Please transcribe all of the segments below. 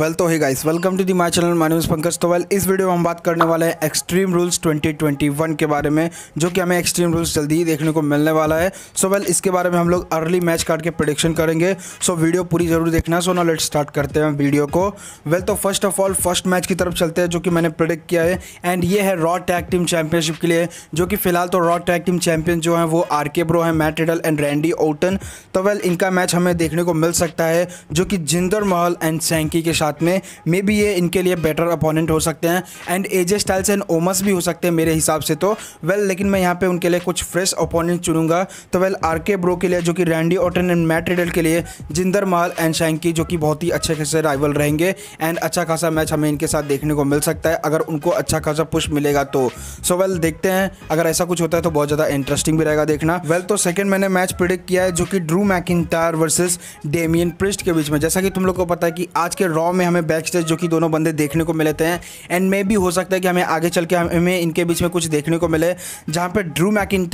well तो है guys welcome to the my channel my news Pankaj तो वेल इस वीडियो में हम बात करने वाले हैं एक्सट्रीम रूल्स 2021 के बारे में जो कि हमें एक्सट्रीम रूल्स जल्दी ही देखने को मिलने वाला है सो so, वेल well, इसके बारे में हम लोग अर्ली मैच कार्ड के प्रोडिक्शन करेंगे सो so, वीडियो पूरी जरूर देखना सो ना लेट स्टार्ट करते हैं वीडियो को वेल तो first of all first match की तरफ चलते हैं जो कि मैंने प्रोडिक्ट किया है एंड ये है रॉ टैग टीम चैंपियनशिप के लिए जो कि फिलहाल तो रॉ टैग टीम चैंपियन जो है वो आर के ब्रो है Matt Riddle and Randy Orton तो वेल इनका मैच हमें देखने को मिल सकता है जो कि जिंदर महल एंड सैंकी के साथ में मे बी ये इनके लिए बेटर अपोनेंट हो सकते हैं and AJ Styles and Omos भी हो सकते हैं मेरे हिसाब से तो वेल well, लेकिन मैं यहाँ पे उनके लिए कुछ फ्रेश अपोनेंट चुनूंगा तो वेल आर के ब्रो के लिए जो कि Randy Orton and Matt Riddle के लिए जिंदर माल एंड शैंकी जो कि बहुत ही अच्छे खासे राइवल रहेंगे एंड अच्छा खासा मैच हमें इनके साथ देखने को मिल सकता है अगर उनको अच्छा खासा पुश मिलेगा तो सो so, वेल well, देखते हैं अगर ऐसा कुछ होता है तो बहुत ज़्यादा इंटरेस्टिंग भी रहेगा देखना वेल well, तो सेकेंड मैंने मैच प्रिडिक्ट किया है जो कि ड्रू मैकिन वर्सेस डेमियन प्रिस्ट के बीच में जैसा कि तुम लोग को पता है कि आज के रॉ में हमें बैक स्टेज जो कि दोनों बंदे देखने को मिले थे एंड मे भी हो सकता है कि हमें आगे चल के हमें इनके बीच में कुछ देखने को मिले जहाँ पर ड्रू मैक इन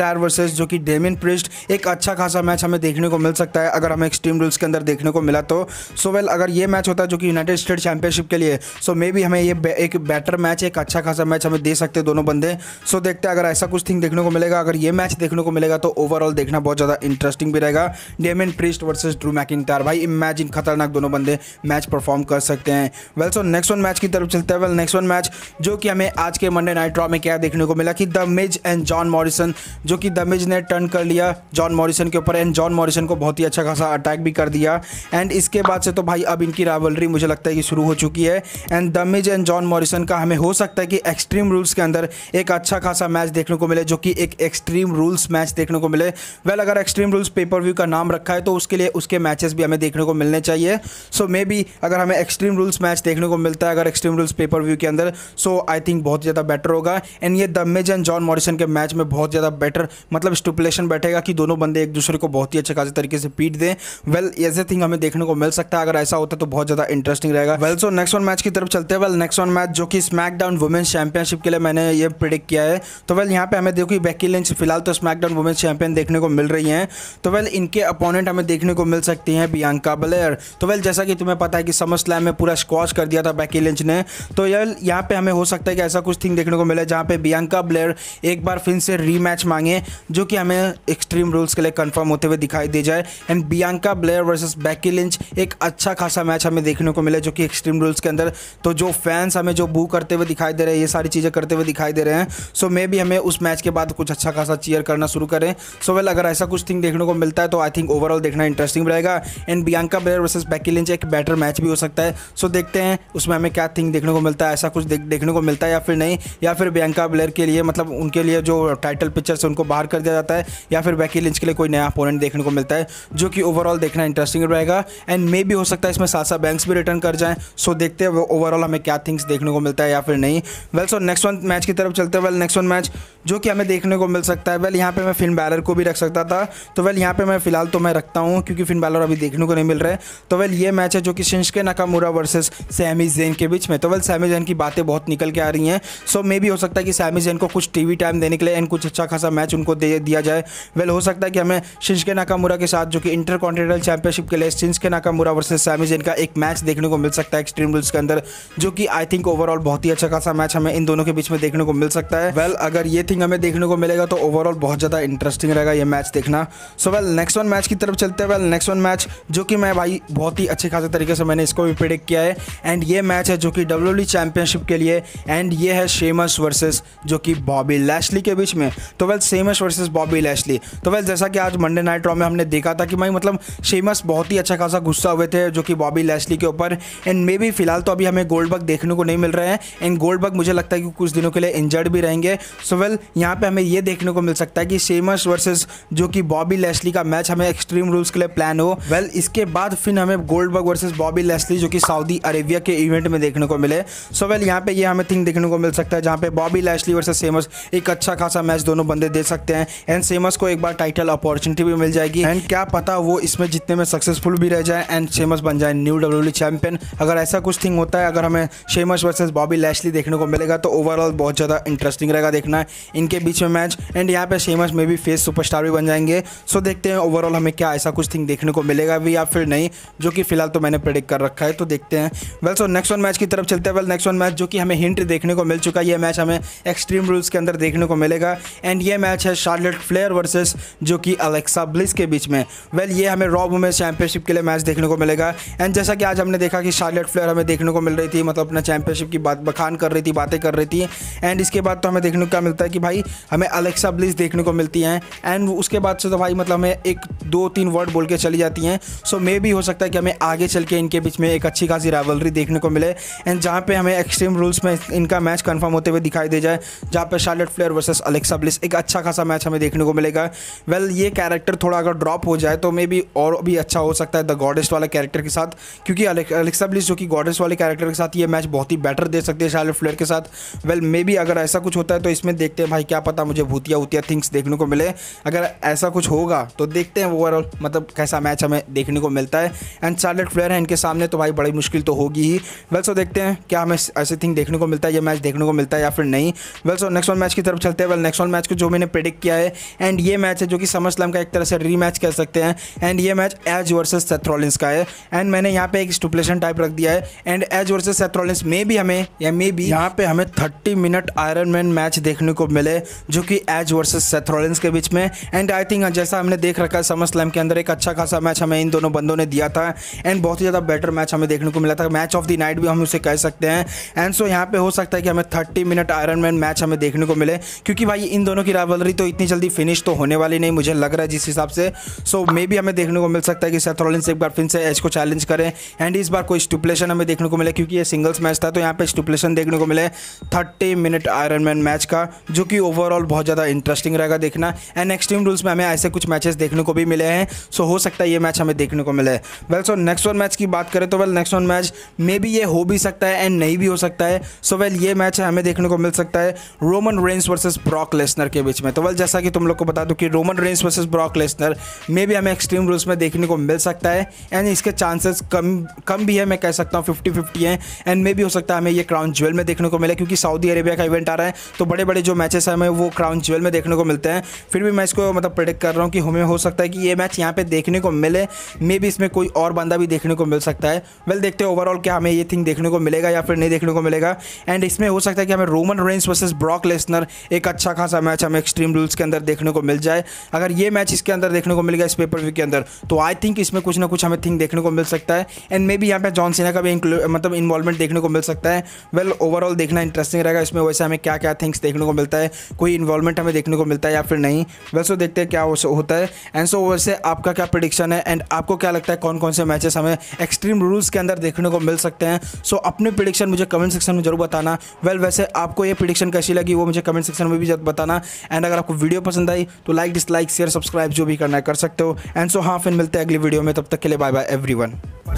जो कि डेमिन प्रिस्ट एक अच्छा खासा मैच हमें देखने को मिल सकता है अगर हमें एक्सट्रीम रूल्स के अंदर देखने को मिला तो सो वेल अगर ये मैच होता है जो कि यूनाइटेड स्टेट चैंपियनशिप के लिए सो मे भी हमें ये एक बेटर मैच एक अच्छा खासा मैच हमें दे सकते दोनों बंदे सो देखते अगर ऐसा कुछ थिंग देखने को मिलेगा अगर ये मैच देखने को मिलेगा तो ओवरऑल देखना बहुत ज़्यादा इंटरेस्टिंग भी रहेगा डेमिन प्रिस्ट वर्सेज ड्रू मैक भाई इमेजिन खतरनाक दोनों बंदे मैच परफॉर्म कर सकते हैं well so next one match की तरफ चलते हैं वेल नेक्स्ट वन मैच जो कि हमें आज के मंडे नाइट ड्रॉ में क्या देखने को मिला कि the Miz and John Morrison जो कि द मिज ने टर्न कर लिया जॉन मॉरिसन के ऊपर एंड जॉन मॉरिसन को बहुत ही अच्छा खासा अटैक भी कर दिया एंड इसके बाद से तो भाई अब इनकी रावलरी मुझे लगता है कि शुरू हो चुकी है and the Miz and John Morrison का हमें हो सकता है कि एक्सट्रीम रूल्स के अंदर एक अच्छा खासा मैच देखने को मिले जो कि एक एक्सट्रीम रूल्स मैच देखने को मिले वेल well, अगर एक्सट्रीम रूल्स पेपर व्यू का नाम रखा है तो उसके लिए उसके मैचेस भी हमें देखने को मिलने चाहिए सो मे बी अगर हमें एक्सट्रीम रूल्स मैच देखने को मिलता है अगर एक्सट्रीम रूल्स पेपर व्यू के अंदर सो आई थिंक बहुत ज़्यादा बेटर होगा एंड ये the Miz and John Morrison के मैच में बहुत ज़्यादा बेटर मतलब स्टिपुलेशन बैठेगा कि दोनों बंदे एक दूसरे को बहुत ही अच्छे खासे तरीके से पीट दें वेल एज ए थिंग हमें देखने को मिल सकता है अगर ऐसा होता तो बहुत ज़्यादा इंटरेस्टिंग रहेगा well so next one match की तरफ चलते हैं वेल नेक्स्ट वन मैच जो कि स्मैकडाउन वुमेन्स चैंपियनशिप के लिए मैंने ये प्रिडिक्ट किया है तो वेल यहाँ पे हमें देखो बैकी लिंच फिलहाल तो स्मैकडाउन वुमेन्स चैंपियन देखने को मिल रही है तो वेल इनके अपोनेंट हमें देखने को मिल सकती हैं बियांका बलेयर तो वेल जैसा कि तुम्हें पता है कि समर स्लैम में पूरा स्कॉच कर दिया था बैकी लिंच ने तो यार यहाँ पे हमें हो सकता है कि ऐसा कुछ थिंग देखने को मिले जहाँ पे बियंका ब्लेयर एक बार फिर से रीमैच मांगे जो कि हमें एक्सट्रीम रूल्स के लिए कन्फर्म होते हुए दिखाई दे जाए and Bianca Belair versus Becky Lynch एक अच्छा खासा मैच हमें देखने को मिले जो कि एक्सट्रीम रूल्स के अंदर तो जो फैंस हमें जो बू करते हुए दिखाई दे रहे हैं ये सारी चीज़ें करते हुए दिखाई दे रहे हैं सो मे भी हमें उस मैच के बाद कुछ अच्छा खासा चीयर करना शुरू करें सो वेल अगर ऐसा कुछ थिंग देखने को मिलता है तो आई थिंक ओवरऑल देखना इंटरेस्टिंग रहेगा and Bianca Belair versus Becky Lynch एक बेटर मैच भी हो सकता है है सो देखते हैं उसमें हमें क्या थिंग देखने को मिलता है ऐसा कुछ देख, देखने को मिलता है या फिर नहीं या फिर बियंका ब्लेयर के लिए मतलब उनके लिए जो टाइटल पिक्चर से उनको बाहर कर दिया जाता है या फिर बैकी लिंच के लिए कोई नया अपोनेंट देखने को मिलता है जो कि ओवरऑल देखना इंटरेस्टिंग रहेगा एंड मे भी हो सकता है इसमें सासा बैंक्स भी रिटर्न कर जाएँ सो देखते हैं ओवरऑल हमें क्या थिंग्स देखने को मिलता है या फिर नहीं well so next one match की तरफ चलते हैं वेल नेक्स्ट वन मैच जो कि हमें देखने को मिल सकता है वेल यहाँ पर मैं फिन बैलर को भी रख सकता था तो वेल यहाँ पर मैं फिलहाल तो मैं रखता हूँ क्योंकि फिन बैलर अभी देखने को नहीं मिल रहा है तो वेल ये मैच है जो कि Shinsuke Nakamura Nakamura versus Sami Zayn के बीच में तो वेल सैमी जेन की बातें बहुत निकल के आ रही हैं सो मे भी हो सकता है कि सैमी जेन को कुछ टीवी टाइम देने के लिए एंड कुछ अच्छा खासा मैच उनको दे दिया जाए वेल हो सकता है कि हमें शिंसके नाकामुरा के साथ जो कि इंटर कॉन्टिनेंटल चैंपियनशिप के लिए Shinsuke Nakamura versus Sami Zayn का एक मैच देखने को मिल सकता है एक्सट्रीम रूल्स के अंदर जो कि आई थिंक ओवरऑल बहुत ही अच्छा खासा मैच हमें इन दोनों के बीच में देखने को मिल सकता है वेल अगर ये थिंग हमें देखने को मिलेगा तो ओवरऑल बहुत ज़्यादा इंटरेस्टिंग रहेगा ये मैच देखना so well next one match की तरफ चलते हैं वेल नेक्स्ट वन मैच जो कि मैं भाई बहुत ही अच्छे खासे तरीके से मैंने इसको भी प्रिडिक्ट किया है एंड ये मैच है जो कि डब्ल्यू चैंपियनशिप e के लिए एंड ये है शेमस वर्सेस जो कि बॉबी लैशली के बीच में तो well Sheamus versus Bobby Lashley तो वेल जैसा कि आज मंडे नाइट रॉ में हमने देखा था कि भाई मतलब शेमस बहुत ही अच्छा खासा गुस्सा हुए थे जो कि बॉबी लैशली के ऊपर एंड मे बी फिलहाल तो अभी हमें गोल्ड बग देखने को नहीं मिल रहे हैं एंड गोल्ड बग मुझे लगता है कि कुछ दिनों के लिए इंजर्ड भी रहेंगे सो वेल यहाँ पर हमें ये देखने को मिल सकता है कि शेमस वर्सेज जो कि बॉबी लैशली का मैच हमें एक्सट्रीम रूल्स के लिए प्लान हो वेल इसके बाद फिर हमें Goldberg versus Bobby Lashley जो कि की सऊदी अरेबिया के इवेंट में देखने को मिले सो वेल यहाँ पे ये हमें थिंग देखने को मिल सकता है जहाँ पे बॉबी लैशली वर्सेस सेमस एक अच्छा खासा मैच दोनों बंदे दे सकते हैं एंड सेमस को एक बार टाइटल अपॉर्चुनिटी भी मिल जाएगी एंड क्या पता वो इसमें जितने में सक्सेसफुल भी रह जाए एंड सेमस बन जाए न्यू डब्ल्यू चैंपियन अगर ऐसा कुछ थिंग होता है अगर हमें सेमस वर्सेज बॉबी लैशली देखने को मिलेगा तो ओवरऑल बहुत ज़्यादा इंटरेस्टिंग रहेगा देखना इनके बीच में मैच एंड यहाँ पर सेमस में भी फेस सुपरस्टार भी बन जाएंगे सो देखते हैं ओवरऑल हमें क्या ऐसा कुछ थिंग देखने को मिलेगा भी या फिर नहीं जो कि फिलहाल तो मैंने प्रेडिक्ट कर रखा है तो देखते हैं well so next one match की तरफ चलते हैं वेल नेक्स्ट वन मैच जो कि हमें हिंट देखने को मिल चुका है ये मैच हमें एक्सट्रीम रूल्स के अंदर देखने को मिलेगा एंड ये मैच है शार्लेट फ्लेयर वर्सेस जो कि अलेक्सा ब्लिस के बीच में वेल well, ये हमें रॉ वुमेंस चैंपियनशिप के लिए मैच देखने को मिलेगा एंड जैसा कि आज हमने देखा कि शार्लेट फ्लेयर हमें देखने को मिल रही थी मतलब अपना चैंपियनशिप की बात बखान कर रही थी बातें कर रही थी एंड इसके बाद तो हमें देखने को क्या मिलता है कि भाई हमें अलेक्सा ब्लिस देखने को मिलती हैं एंड उसके बाद से तो भाई मतलब हमें एक दो तीन वर्ड बोल के चली जाती हैं सो मे भी हो सकता है कि हमें आगे चल के इनके बीच में एक अच्छी अच्छी खासी राइवलरी देखने को मिले एंड जहाँ पे हमें एक्सट्रीम रूल्स में इनका मैच कन्फर्म होते हुए दिखाई दे जाए जहाँ पे Charlotte Flair versus Alexa Bliss एक अच्छा खासा मैच हमें देखने को मिलेगा वेल well, ये कैरेक्टर थोड़ा अगर ड्रॉप हो जाए तो मे बी और भी अच्छा हो सकता है द गॉडेस्ट वाला कैरेक्टर के साथ क्योंकि अलेक्सा ब्लिस जो कि गॉडेस्ट वाले कैरेक्टर के साथ ये मैच बहुत ही बेटर दे सकते हैं शार्लेट फ्लेयर के साथ वेल मे बी अगर ऐसा कुछ होता है तो इसमें देखते हैं भाई क्या पता मुझे भूतिया उतिया थिंग्स देखने को मिले अगर ऐसा कुछ होगा तो देखते हैं ओवरऑल मतलब कैसा मैच हमें देखने को मिलता है एंड शार्लेट फ्लेयर है इनके सामने तो भाई बड़े बड़ी मुश्किल तो होगी ही वेल सो देखते हैं क्या हमें ऐसे थिंग देखने को मिलता है या मैच देखने को मिलता है या फिर नहीं well so next one match की तरफ चलते हैं वेल नेक्स्ट वन मैच को जो मैंने प्रेडिक्ट किया है एंड ये मैच है जो कि समर स्लम का एक तरह से री मैच कह सकते हैं एंड ये मैच एज वर्सेज सेथ्रोलिंस का है एंड मैंने यहाँ पे एक स्टूपलेशन टाइप रख दिया है एंड एज वर्सेज सेथ्रोलिंस में भी हमें या मे भी यहाँ पे हमें thirty minute iron man match देखने को मिले जो कि एज वर्सेज सेथ्रोलिंस के बीच में एंड आई थिंक जैसा हमने देख रखा है समर स्लैम के अंदर एक अच्छा खासा मैच हमें इन दोनों बंदों ने दिया था एंड बहुत ही ज़्यादा बेटर मैच हमें देखने को मिला था मैच ऑफ द नाइट भी हम उसे कह सकते हैं एंड सो यहाँ पे हो सकता है कि हमें thirty minute iron man match हमें देखने को मिले क्योंकि भाई इन दोनों की रावलरी तो इतनी जल्दी फिनिश तो होने वाली नहीं मुझे लग रहा है जिस हिसाब से सो मे भी हमें देखने को मिल सकता है कि सेथ रॉलिंस एक बार फिर से एच को चैलेंज करें एंड इस बार कोई स्टूपलेशन हमें देखने को मिले क्योंकि ये सिंगल्स मैच था तो यहाँ पे स्टूपलेशन देखने को मिले thirty minute iron man match का जो कि ओवरऑल बहुत ज़्यादा इंटरेस्टिंग रहेगा देखना एंड एक्सट्रीम रूल्स में हमें ऐसे कुछ मैचेस देखने को भी मिले हैं सो हो सकता है ये मैच हमें देखने को मिले well so next one match की बात करें तो well next one match maybe ये हो भी सकता है एंड नहीं भी हो सकता है सो so, वेल well, ये मैच है हमें देखने को मिल सकता है Roman Reigns versus Brock Lesnar के बीच में तो वेल well, जैसा कि तुम लोग को बता दो कि Roman Reigns versus Brock Lesnar मे भी हमें एक्सट्रीम रूल्स में देखने को मिल सकता है एंड इसके चांसेस कम कम भी है मैं कह सकता हूँ फिफ्टी फिफ्टी हैं एंड मे भी हो सकता है हमें ये क्राउन ज्वेल में देखने को मिले क्योंकि सऊदी अरेबिया का इवेंट आ रहा है तो बड़े बड़े जो मैचेस हैं हमें वो क्राउन ज्वेल में देखने को मिलते हैं फिर भी मैं इसको मतलब प्रडिक्ट कर रहा हूँ कि हमें हो सकता है कि ये मैच यहाँ पे देखने को मिले मे भी इसमें कोई और बंदा भी देखने को मिल सकता है वेल देखते हैं ओवरऑल क्या हमें ये थिंग देखने को मिलेगा या फिर नहीं देखने को मिलेगा एंड इसमें हो सकता है कि हमें Roman Reigns versus Brock Lesnar एक अच्छा खासा मैच हमें एक्सट्रीम रूल्स के अंदर देखने को मिल जाए अगर ये मैच इसके अंदर देखने को मिल गया इस पेपर व्यू के अंदर तो आई थिंक इसमें कुछ ना कुछ हमें थिंग देखने को मिल सकता है एंड मे बी यहाँ पे जॉन सिन्हा का भी मतलब इन्वॉल्वमेंट देखने को मिल सकता है वेल ओवरऑल देखना इंटरेस्टिंग रहेगा इसमें वैसे हमें क्या क्या थिंग्स देखने को मिलता है कोई इन्वॉल्वमेंट हमें देखने को मिलता है या फिर नहीं वैसे देखते हैं क्या होता है एंड सो वैसे आपका क्या प्रडिक्शन है एंड आपको क्या लगता है कौन कौन से मैचेस हमें एक्सट्रीम रूल्स के अंदर देखने को मिल सकते हैं सो so, अपने प्रिडिक्शन मुझे कमेंट सेक्शन में जरूर बताना वेल well, वैसे आपको ये प्रिडिक्शन कैसी लगी वो मुझे कमेंट सेक्शन में भी बताना एंड अगर आपको वीडियो पसंद आई तो लाइक डिसलाइक शेयर सब्सक्राइब जो भी करना है कर सकते हो एंड सो हाँ फिर मिलते हैं अगली वीडियो में तब तक के लिए बाय बाय एवरीवन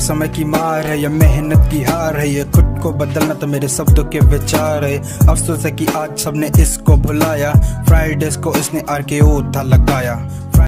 समय की मार है या मेहनत की हार है या खुद को बदलना तो मेरे शब्दों के विचार है अफसोस है कि आज सबने इसको बुलाया फ्राइडेज को इसने आर था लगाया